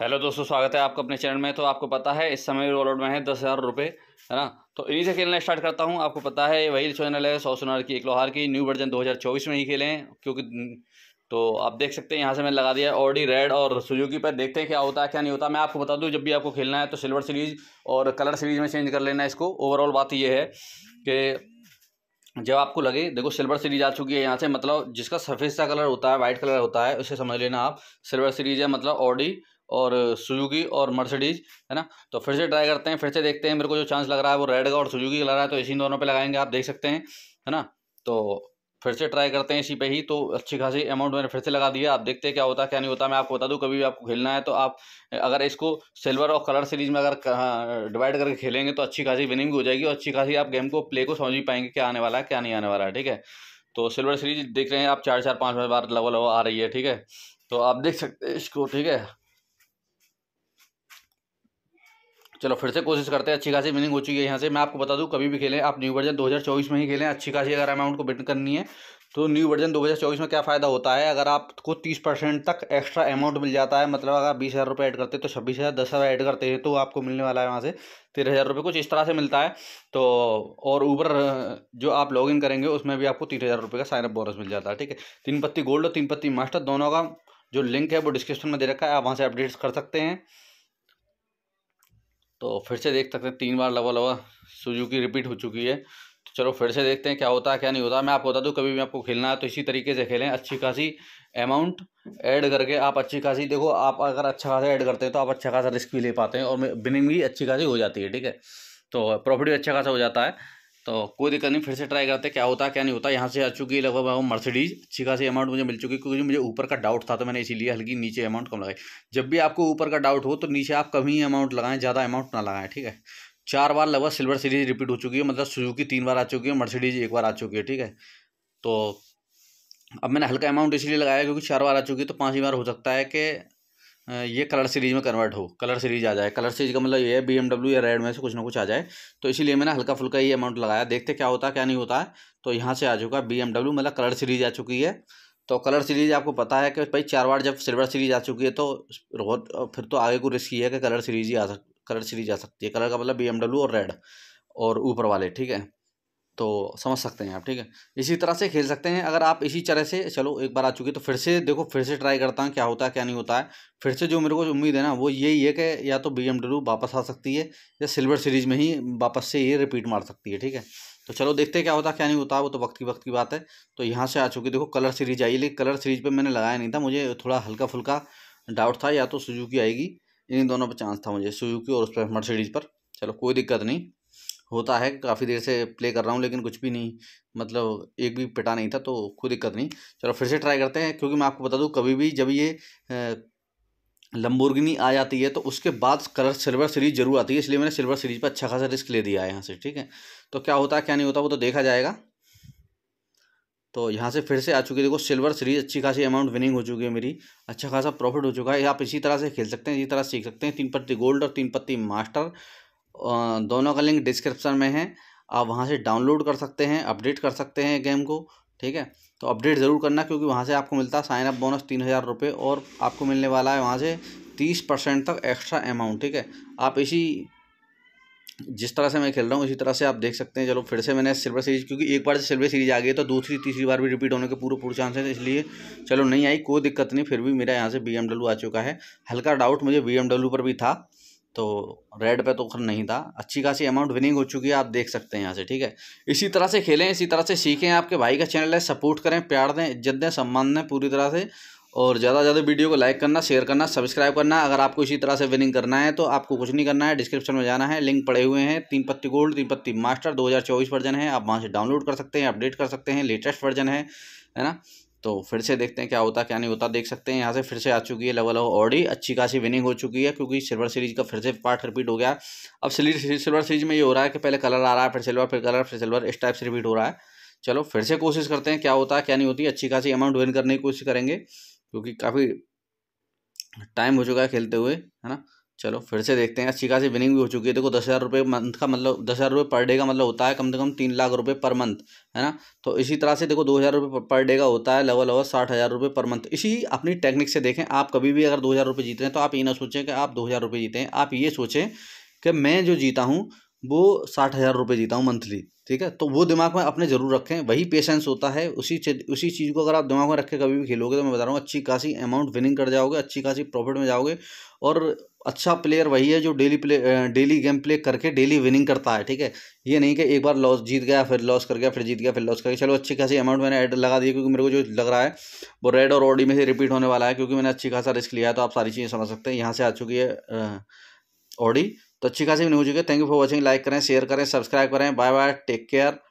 hello दोस्तों स्वागत है आपका अपने चैनल में तो आपको पता है इस समय रोल आउट में है दस हज़ार रुपये है ना तो इन्हीं से खेलना स्टार्ट करता हूँ आपको पता है वही चैनल है सौ सोनार की एक लोहार की न्यू वर्जन 2024 में ही खेले हैं क्योंकि तो आप देख सकते हैं यहाँ से मैंने लगा दिया ऑडी रेड और सुजुकी पर देखते हैं क्या होता है क्या नहीं होता मैं आपको बता दूँ जब भी आपको खेलना है तो सिल्वर सीरीज़ और कलर सीरीज़ में चेंज कर लेना इसको ओवरऑल बात यह है कि जब आपको लगे देखो सिल्वर सीरीज आ चुकी है यहाँ से मतलब जिसका सफ़ेद सा कलर होता है वाइट कलर होता है उसे समझ लेना आप सिल्वर सीरीज है मतलब ऑडी और सुजुकी और मर्सिडीज है ना तो फिर से ट्राई करते हैं फिर से देखते हैं मेरे को जो चांस लग रहा है वो रेड का और सुजुकी का लग रहा है तो इसी दोनों पे लगाएंगे आप देख सकते हैं है ना तो फिर से ट्राई करते हैं इसी पे ही तो अच्छी खासी अमाउंट मैंने फिर से लगा दिया आप देखते हैं क्या होता है क्या नहीं होता मैं आपको बता दूँ कभी भी आपको खेलना है तो आप अगर इसको सिल्वर और कलर सीरीज में अगर डिवाइड करके खेलेंगे तो अच्छी खासी विनिंग भी हो जाएगी और अच्छी खासी आप गेम को प्ले को समझ भी पाएंगे क्या आने वाला है क्या नहीं आने वाला है ठीक है तो सिल्वर सीरीज देख रहे हैं आप चार चार पाँच पाँच बार लगभग लगभग आ रही है ठीक है तो आप देख सकते हैं इसको ठीक है चलो फिर से कोशिश करते हैं अच्छी खासी विनिंग हो चुकी है यहाँ से मैं आपको बता दूँ कभी भी खेलें आप न्यू वर्जन 2024 में ही खेलें अच्छी खासी अगर अमाउंट को बिट करनी है तो न्यू वर्जन 2024 में क्या फ़ायदा होता है अगर आपको 30 परसेंट तक एक्स्ट्रा अमाउंट मिल जाता है मतलब अगर आप बीस हज़ार रुपये ऐड करते हैं तो छब्बीस हज़ार दस हज़ार ऐड करते हैं तो आपको मिलने वाला है वहाँ से तेरह हज़ार रुपये कुछ इस तरह से मिलता है तो और ऊबर जो आप लॉगिन करेंगे उसमें भी आपको तीन हज़ार रुपये का साइनअप बोनस मिल जाता है ठीक है तीन पत्ती गोल्ड और तीन पत्ती मास्टर दोनों का जो लिंक है वो डिस्क्रिप्शन में दे रखा है आप वहाँ से अपडेट्स कर सकते हैं तो फिर से देख सकते हैं तीन बार लवा लवा सुजुकी रिपीट हो चुकी है तो चलो फिर से देखते हैं क्या होता है क्या नहीं होता मैं आपको बता दूँ कभी भी आपको खेलना है तो इसी तरीके से खेलें अच्छी खासी अमाउंट ऐड करके आप अच्छी खासी देखो आप अगर अच्छा खासा ऐड करते हैं तो आप अच्छा खासा रिस्क भी ले पाते हैं और बिनिंग भी अच्छी खासी हो जाती है ठीक है तो प्रॉफिट भी अच्छा खासा हो जाता है तो कोई दिक्कत नहीं फिर से ट्राई करते क्या होता क्या नहीं होता यहाँ से आ चुकी है लगभग मर्सिडीज अच्छी खासी अमाउंट मुझे मिल चुकी है क्योंकि मुझे ऊपर का डाउट था तो मैंने इसीलिए हल्की नीचे अमाउंट कम लगाई जब भी आपको ऊपर का डाउट हो तो नीचे आप कम ही अमाउंट लगाएं ज़्यादा अमाउंट ना लगाएं ठीक है चार बार लगभग सिल्वर सीरीज रिपीट हो चुकी है मतलब सुजुकी तीन बार आ चुकी है मर्सिडीज एक बार आ चुकी है ठीक है तो अब मैंने हल्का अमाउंट इसलिए लगाया क्योंकि चार बार आ चुकी है तो पाँच बार हो सकता है कि ये कलर सीरीज़ में कन्वर्ट हो कलर सीरीज़ आ जाए कलर सीरीज़ का मतलब ये है बी या रेड में से कुछ ना कुछ आ जाए तो इसीलिए मैंने हल्का फुल्का ये अमाउंट लगाया देखते क्या होता क्या नहीं होता है तो यहाँ से आ चुका बी मतलब कलर सीरीज़ आ चुकी है तो कलर सीरीज़ आपको पता है कि भाई चार बार जब सिल्वर सीरीज़ आ चुकी है तो बहुत फिर तो आगे को रिस्क ये है कि कलर सीरीज़ ही आ सक कलर सीरीज़ आ सकती है कलर का मतलब बी और रेड और ऊपर वाले ठीक है तो समझ सकते हैं आप ठीक है इसी तरह से खेल सकते हैं अगर आप इसी तरह से चलो एक बार आ चुकी तो फिर से देखो फिर से ट्राई करता हूँ क्या होता है क्या नहीं होता है फिर से जो मेरे को उम्मीद है ना वो यही है कि या तो बी वापस आ सकती है या सिल्वर सीरीज में ही वापस से ये रिपीट मार सकती है ठीक है तो चलो देखते हैं क्या होता है क्या नहीं होता वो तो वक्त की वक्त की बात है तो यहाँ से आ चुकी देखो कलर सीरीज आई लेकिन कलर सीरीज पर मैंने लगाया नहीं था मुझे थोड़ा हल्का फुल्का डाउट था या तो सुजुकी आएगी इन्हीं दोनों पर चांस था मुझे सुजुकी और उस पर मर्सिडीज़ पर चलो कोई दिक्कत नहीं होता है काफ़ी देर से प्ले कर रहा हूँ लेकिन कुछ भी नहीं मतलब एक भी पिटा नहीं था तो कोई दिक्कत नहीं चलो फिर से ट्राई करते हैं क्योंकि मैं आपको बता दूँ कभी भी जब ये लम्बोर्गिनी आ जाती है तो उसके बाद कलर सिल्वर सीरीज जरूर आती है इसलिए मैंने सिल्वर सीरीज पर अच्छा खासा रिस्क ले दिया है यहाँ से ठीक है तो क्या होता है क्या नहीं होता वो तो देखा जाएगा तो यहाँ से फिर से आ चुकी है देखो सिल्वर सीरीज अच्छी खासी अमाउंट विनिंग हो चुकी है मेरी अच्छा खासा प्रॉफिट हो चुका है आप इसी तरह से खेल सकते हैं इसी तरह सीख सकते हैं तीन पत्ती गोल्ड और तीन पत्ती मास्टर दोनों का लिंक डिस्क्रिप्शन में है आप वहाँ से डाउनलोड कर सकते हैं अपडेट कर सकते हैं गेम को ठीक है तो अपडेट ज़रूर करना क्योंकि वहाँ से आपको मिलता है साइन अप बोनस तीन हज़ार रुपये और आपको मिलने वाला है वहाँ से तीस परसेंट तक एक्स्ट्रा अमाउंट ठीक है आप इसी जिस तरह से मैं खेल रहा हूँ इसी तरह से आप देख सकते हैं चलो फिर से मैंने सिल्वर सीरीज क्योंकि एक बार से सिल्वर सीरीज आ गई तो दूसरी तीसरी बार भी रिपीट होने के पूरे पूरे चांसेस इसलिए चलो नहीं आई कोई दिक्कत नहीं फिर भी मेरा यहाँ से बी आ चुका है हल्का डाउट मुझे बी पर भी था तो रेड पे तो खैर नहीं था अच्छी खासी अमाउंट विनिंग हो चुकी है आप देख सकते हैं यहाँ से ठीक है इसी तरह से खेलें इसी तरह से सीखें आपके भाई का चैनल है सपोर्ट करें प्यार दें इज्जत दें सम्मान दें पूरी तरह से और ज़्यादा से ज़्यादा वीडियो को लाइक करना शेयर करना सब्सक्राइब करना अगर आपको इसी तरह से विनिंग करना है तो आपको कुछ नहीं करना है डिस्क्रिप्शन में जाना है लिंक पड़े हुए हैं तीन पत्ती गोल्ड तीन पत्ती मास्टर 2024 वर्जन है आप वहाँ से डाउनलोड कर सकते हैं अपडेट कर सकते हैं लेटेस्ट वर्जन है है ना तो फिर से देखते हैं क्या होता क्या नहीं होता देख सकते हैं यहाँ से फिर से आ चुकी है लेवल ऑफ ऑडी अच्छी खासी विनिंग हो चुकी है क्योंकि सिल्वर सीरीज का फिर से पार्ट रिपीट हो गया अब सिल्वर सीरीज में ये हो रहा है कि पहले कलर आ रहा है फिर सिल्वर फिर कलर फिर सिल्वर इस टाइप से रिपीट हो रहा है चलो फिर से कोशिश करते हैं क्या होता है क्या नहीं होती अच्छी खासी अमाउंट विन करने की कोशिश करेंगे क्योंकि काफ़ी टाइम हो चुका है खेलते हुए है ना चलो फिर से देखते हैं अच्छी खासी विनिंग भी हो चुकी है देखो दस हज़ार रुपये मंथ का मतलब दस हज़ार रुपये पर डे का मतलब होता है कम से कम तीन लाख रुपये पर मंथ है ना तो इसी तरह से देखो दो हज़ार रुपये पर डे का होता है लगभग लगभग साठ हज़ार रुपये पर मंथ इसी अपनी टेक्निक से देखें आप कभी भी अगर दो हज़ार रुपये जीते हैं तो आप ये ना सोचें कि आप दो हज़ार रुपये जीते हैं आप ये सोचें कि मैं जो जीता हूँ वो साठ हज़ार रुपये जीता हूँ मंथली ठीक है तो वो दिमाग में अपने ज़रूर रखें वही पेशेंस होता है उसी चीज उसी चीज़ को अगर आप दिमाग में रख के कभी भी खेलोगे तो मैं बता रहा हूँ अच्छी खासी अमाउंट विनिंग कर जाओगे अच्छी खासी प्रॉफिट में जाओगे और अच्छा प्लेयर वही है जो daily play daily game play करके डेली विनिंग करता है ठीक है ये नहीं कि एक बार लॉस जीत गया फिर लॉस कर गया फिर जीत गया फिर लॉस कर गया चलो अच्छी खासी अमाउंट मैंने ऐड लगा दी क्योंकि मेरे को जो लग रहा है वो रेड और ऑडी में से रिपीट होने वाला है क्योंकि मैंने अच्छी खासा रिस्क लिया है तो आप सारी चीज़ें समझ सकते हैं यहाँ से आ चुकी है ऑडी तो अच्छी खासी न्यूज है thank you for watching like करें शेयर करें सब्सक्राइब करें बाय बाय टेक केयर